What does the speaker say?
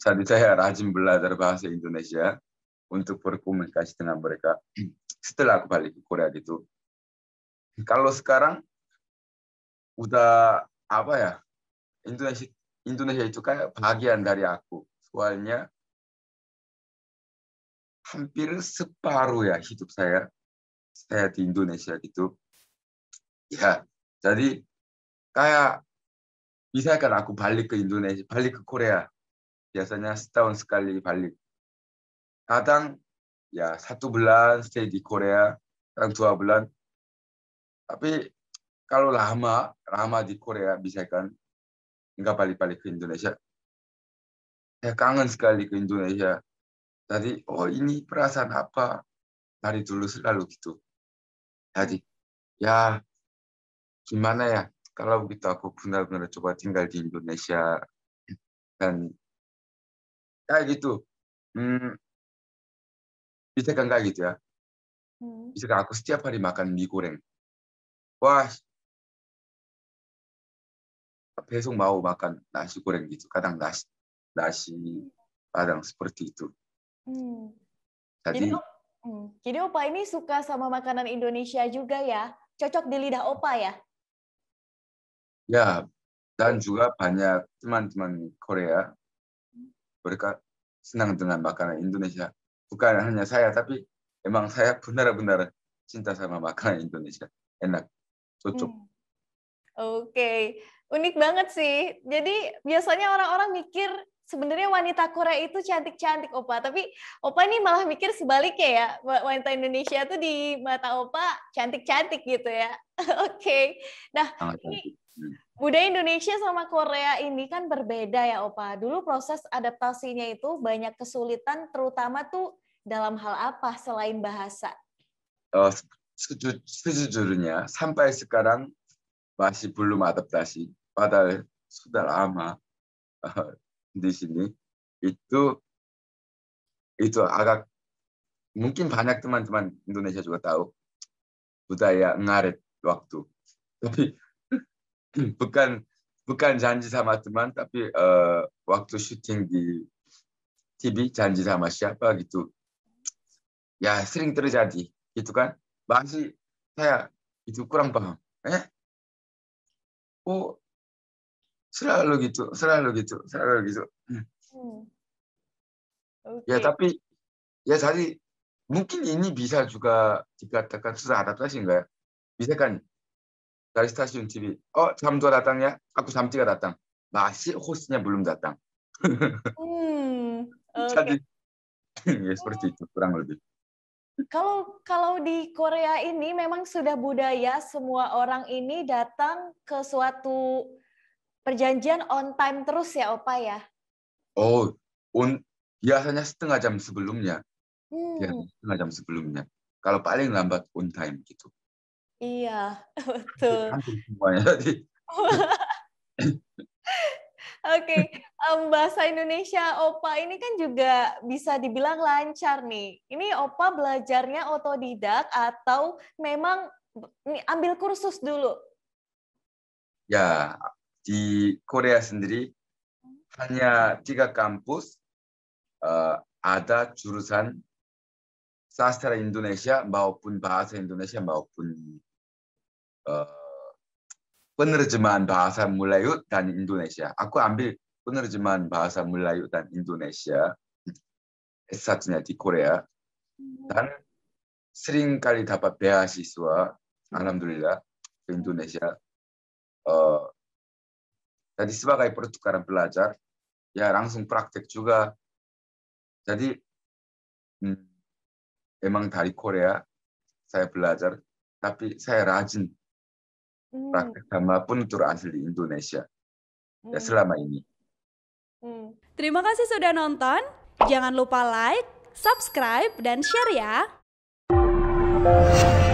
jadi hmm. saya rajin belajar bahasa Indonesia untuk berkomunikasi dengan mereka. Setelah aku balik ke Korea gitu. Kalau sekarang udah apa ya? Indonesia Indonesia itu kayak bagian dari aku. Soalnya hampir separuh ya hidup saya saya di Indonesia gitu. Ya, jadi kayak bisa kan aku balik ke Indonesia, balik ke Korea biasanya setahun sekali balik. Kadang ya satu bulan stay di Korea, kadang dua bulan. Tapi kalau lama, lama di Korea bisa kan nggak balik-balik ke Indonesia, saya kangen sekali ke Indonesia. Tadi oh ini perasaan apa? Dari dulu selalu gitu. Tadi ya gimana ya? Kalau begitu aku benar-benar coba tinggal di Indonesia dan kayak gitu hmm, bisa kan kayak gitu ya hmm. bisa kan aku setiap hari makan mie goreng wah besok mau makan nasi goreng gitu kadang nasi nasi padang seperti itu hmm. jadi, jadi hmm. jadi opa ini suka sama makanan Indonesia juga ya cocok di lidah opa ya ya dan juga banyak teman-teman Korea mereka senang dengan makanan Indonesia. Bukan hanya saya, tapi emang saya benar-benar cinta sama makanan Indonesia. Enak, cocok. Hmm. Oke, okay. unik banget sih. Jadi biasanya orang-orang mikir sebenarnya wanita Korea itu cantik-cantik Opa, tapi Opa ini malah mikir sebaliknya ya. Wanita Indonesia itu di mata Opa cantik-cantik gitu ya. Oke. Okay. Nah, ini Budaya Indonesia sama Korea ini kan berbeda ya, Opa. Dulu proses adaptasinya itu banyak kesulitan, terutama tuh dalam hal apa selain bahasa? Uh, oh, sejujurnya sampai sekarang masih belum adaptasi. Padahal sudah lama eh, di sini itu itu agak mungkin banyak teman-teman Indonesia juga tahu budaya ngaret waktu. Tapi bukan bukan janji sama teman tapi uh, waktu syuting di TV janji sama siapa gitu ya sering terjadi gitu kan masih saya itu kurang paham eh oh selalu gitu selalu gitu selalu gitu hmm. okay. Hmm. ya tapi ya tadi mungkin ini bisa juga dikatakan susah adaptasi enggak ya? bisa kan dari stasiun TV. Oh, jam datang ya. Aku jam datang. Masih hostnya belum datang. hmm, okay. Jadi, ya seperti itu kurang lebih. Kalau kalau di Korea ini memang sudah budaya semua orang ini datang ke suatu perjanjian on time terus ya, Opa ya? Oh, on, biasanya setengah jam sebelumnya. Hmm. Ya, setengah jam sebelumnya. Kalau paling lambat on time gitu. Iya, betul. Oke, okay. um, bahasa Indonesia Opa ini kan juga bisa dibilang lancar nih. Ini Opa belajarnya otodidak atau memang ambil kursus dulu? Ya, di Korea sendiri hanya tiga kampus uh, ada jurusan sastra Indonesia maupun bahasa Indonesia maupun Eh, penerjemahan bahasa Melayu dan Indonesia. Aku ambil penerjemahan bahasa Melayu dan Indonesia s 1 di Korea dan sering kali dapat beasiswa alhamdulillah ke Indonesia eh, jadi sebagai pertukaran belajar ya langsung praktek juga jadi hmm, emang dari Korea saya belajar tapi saya rajin Hmm. Praktek Dhamma pun terasli di Indonesia. Ya, hmm. Ya selama ini. Hmm. Terima kasih sudah nonton. Jangan lupa like, subscribe, dan share ya.